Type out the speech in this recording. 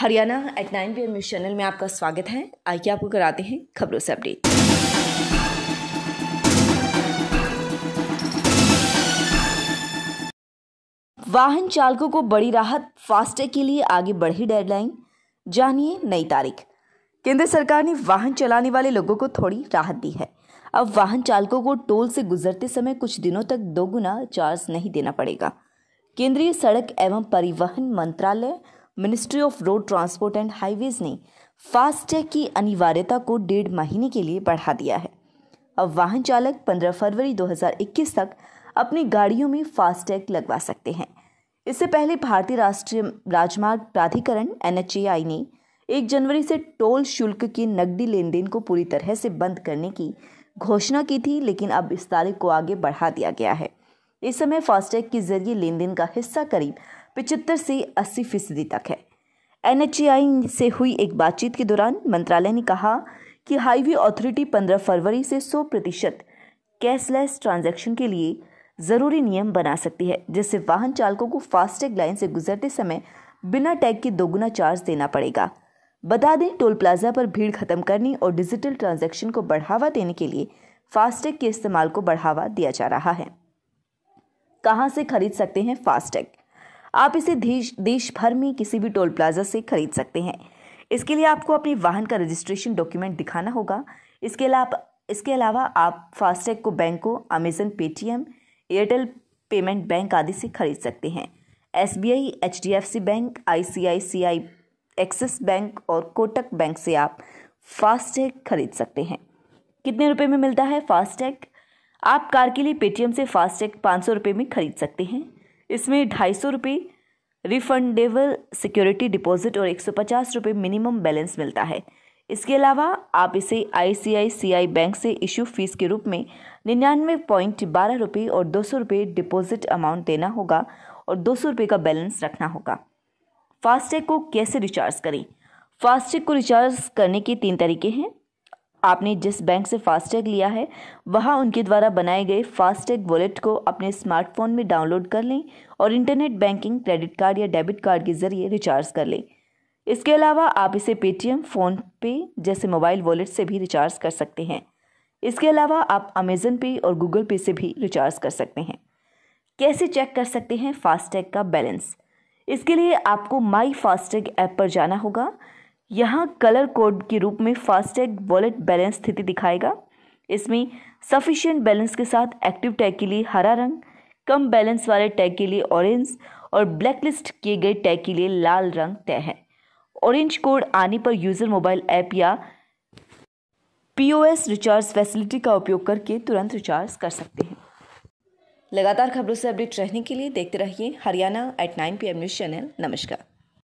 Haryana eight nine P M news channel में आपका स्वागत है आइए आपको कराते हैं खबरों से अपडेट वाहन चालकों को बड़ी राहत फास्टैग के लिए आगे बढ़ी डेडलाइन जानिए नई तारीख केंद्र सरकार ने वाहन चलाने वाले लोगों को थोड़ी राहत दी है अब वाहन चालकों को टोल से गुजरते समय कुछ दिनों तक दोगुना चार्ज नहीं देना पड़ेगा केंद्रीय सड़क एवं परिवहन मंत्रालय ministry of road transport and highways ने फास्टैग की अनिवार्यता को डेढ़ महीने के लिए बढ़ा दिया है अब वाहन चालक 15 फरवरी 2021 तक अपनी गाड़ियों में फास्टैग लगवा सकते हैं इससे पहले भारतीय राष्ट्रीय राजमार्ग प्राधिकरण एन ने एक जनवरी से टोल शुल्क के नकदी लेन देन को पूरी तरह से बंद करने की घोषणा की थी लेकिन अब इस तारीख को आगे बढ़ा दिया गया है इस समय फास्टैग के जरिए लेन देन का हिस्सा करीब पिचहत्तर से अस्सी फीसदी तक है एन से हुई एक बातचीत के दौरान मंत्रालय ने कहा कि हाईवे अथॉरिटी 15 फरवरी से 100 प्रतिशत कैशलेस ट्रांजैक्शन के लिए ज़रूरी नियम बना सकती है जिससे वाहन चालकों को फास्टैग लाइन से गुजरते समय बिना टैग के दोगुना चार्ज देना पड़ेगा बता दें टोल प्लाजा पर भीड़ खत्म करने और डिजिटल ट्रांजैक्शन को बढ़ावा देने के लिए फास्टैग के इस्तेमाल को बढ़ावा दिया जा रहा है कहाँ से खरीद सकते हैं फास्टैग आप इसे देश देश भर में किसी भी टोल प्लाजा से खरीद सकते हैं इसके लिए आपको अपने वाहन का रजिस्ट्रेशन डॉक्यूमेंट दिखाना होगा इसके अलावा इसके अलावा आप फास्टैग को बैंकों Amazon Paytm Airtel payment bank आदि से खरीद सकते हैं S B I H D F C bank I C I C I Axis bank और कोटक बैंक से आप फास्टैग खरीद सकते हैं कितने रुपए में मिलता है फास्टैग आप कार के लिए पेटीएम से फास्टैग पाँच सौ रुपये में खरीद सकते हैं इसमें ढाई सौ रुपये रिफंडेबल सिक्योरिटी डिपॉजिट और एक सौ पचास रुपये मिनिमम बैलेंस मिलता है इसके अलावा आप इसे आईसीआईसीआई बैंक से इशू फीस के रूप में निन्यानवे पॉइंट बारह रुपये और दो सौ रुपये डिपॉजिट अमाउंट देना होगा और दो सौ रुपये का बैलेंस रखना होगा फास्टैग को कैसे रिचार्ज करें फास्टैग को रिचार्ज करने के तीन तरीके हैं आपने जिस बैंक से फास्टैग लिया है वहाँ उनके द्वारा बनाए गए फास्टैग वॉलेट को अपने स्मार्टफोन में डाउनलोड कर लें और इंटरनेट बैंकिंग क्रेडिट कार्ड या डेबिट कार्ड के जरिए रिचार्ज कर लें इसके अलावा आप इसे पेटीएम फ़ोनपे जैसे मोबाइल वॉलेट से भी रिचार्ज कर सकते हैं इसके अलावा आप अमेज़न पे और गूगल पे से भी रिचार्ज कर सकते हैं कैसे चेक कर सकते हैं फास्टैग का बैलेंस इसके लिए आपको माई फास्टैग ऐप पर जाना होगा यहाँ कलर कोड के रूप में फास्टैग वॉलेट बैलेंस स्थिति दिखाएगा इसमें सफिशियंट बैलेंस के साथ एक्टिव टैग के लिए हरा रंग कम बैलेंस वाले टैग के लिए ऑरेंज और ब्लैकलिस्ट किए गए टैग के लिए लाल रंग तय है ऑरेंज कोड आने पर यूज़र मोबाइल ऐप या पीओएस रिचार्ज फैसिलिटी का उपयोग करके तुरंत रिचार्ज कर सकते हैं लगातार खबरों से अपडेट रहने के लिए देखते रहिए Haryana eight nine P news channel नमस्कार